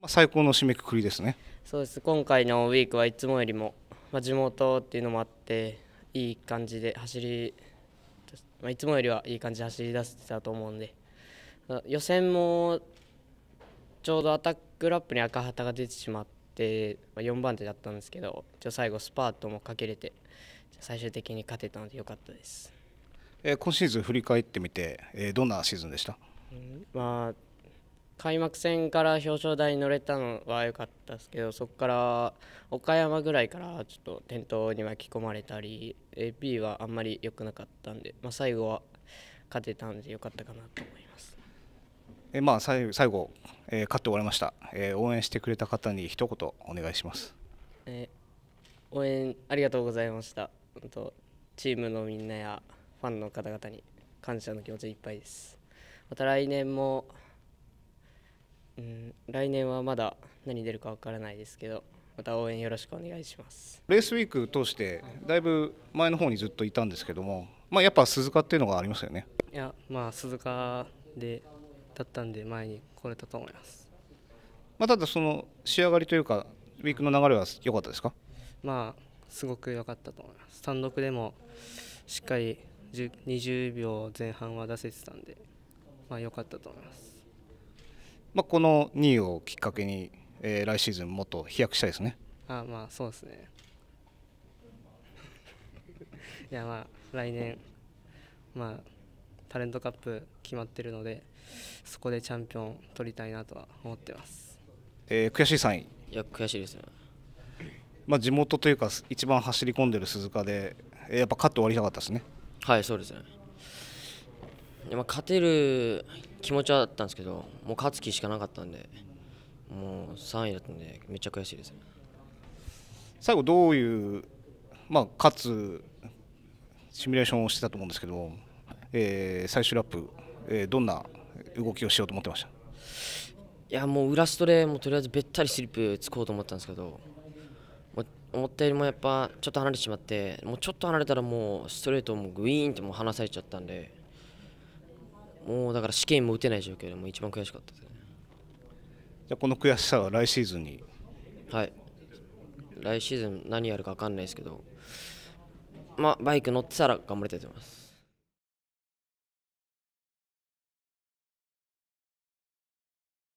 まあ、最高の締めくくりですね。そうです今回のウィークはいつもよりも、まあ、地元っていうのもあっていい感じで走り、まあ、いつもよりはいい感じで走り出せてたと思うんで予選もちょうどアタックラップに赤旗が出てしまって、まあ、4番手だったんですけど最後スパートもかけれて最終的に勝てたので良かったです、え今シーズン振り返ってみて、えどんなシーズンでした、うん、まあ開幕戦から表彰台に乗れたのは良かったですけどそこから岡山ぐらいからちょっと転倒に巻き込まれたり AP はあんまり良くなかったんで、まあ、最後は勝てたんで良かったかなと思います。えまあ、最後、えー、勝って終わりました、えー、応援してくれた方に一言お願いします、えー、応援ありがとうございましたとチームのみんなやファンの方々に感謝の気持ちいっぱいですまた来年もうん、来年はまだ何出るかわからないですけどまた応援よろしくお願いしますレースウィーク通してだいぶ前の方にずっといたんですけども、まあ、やっぱ鈴鹿っていうのがありますよねいやまあ鈴鹿でだったんで前に来れたと思います、まあ、ただその仕上がりというかウィークの流れは良かったですかまあすごく良かったと思います単独でもしっかり20秒前半は出せてたんでまあ良かったと思いますまあ、この2位をきっかけに、えー、来シーズンもっと飛躍したいですね。あまあそうですね。いやまあ来年、まあ、タレントカップ決まってるのでそこでチャンピオン取りたいなとは思ってます。えー、悔しい3位いや悔しいですね。まあ、地元というか一番走り込んでる鈴鹿でやっぱ勝って終わりたかったですね。はいそうですね。今勝てる気持ちはあったんですけどもう勝つ気しかなかったんでもう3位だったんでめっちゃ悔しいです、最後どういう、まあ、勝つシミュレーションをしてたと思うんですけど、えー、最終ラップ、えー、どんな動きをしようと思ってましたいやもう裏ストレーもとりあえずべったりスリップつこうと思ったんですけど思ったよりもやっぱちょっと離れてしまってもうちょっと離れたらもうストレートもグイーンってもう離されちゃったんでもうだから試験も打てない状況でも一番悔しかったですねじゃこの悔しさは来シーズンにはい来シーズン何やるか分かんないですけどまあバイク乗ってたら頑張りたいと思います